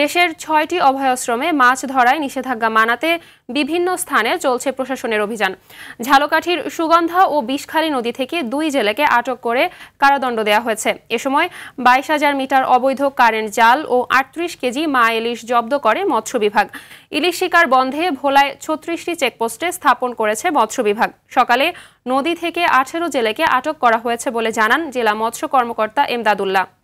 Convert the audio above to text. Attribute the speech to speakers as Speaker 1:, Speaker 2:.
Speaker 1: দেশের ছয়টি অভয়াশ্রমে মাছ ধরায় নিষেধাজ্ঞা মানাতে বিভিন্ন স্থানে চলছে প্রশাসনের অভিযান ঝালকাঠির সুগন্ধা ও বিষখালী নদী থেকে দুই জেলেকে আটক করে কারাদণ্ড দেওয়া হয়েছে এ সময় বাইশ হাজার মিটার অবৈধ কারেন্ট জাল ও আটত্রিশ কেজি মা ইলিশ জব্দ করে মৎস্য বিভাগ ইলিশ শিকার বন্ধে ভোলায় ছত্রিশটি চেকপোস্টে স্থাপন করেছে মৎস্য বিভাগ সকালে নদী থেকে আঠেরো জেলেকে আটক করা হয়েছে বলে জানান জেলা মৎস্য কর্মকর্তা এমদাদুল্লাহ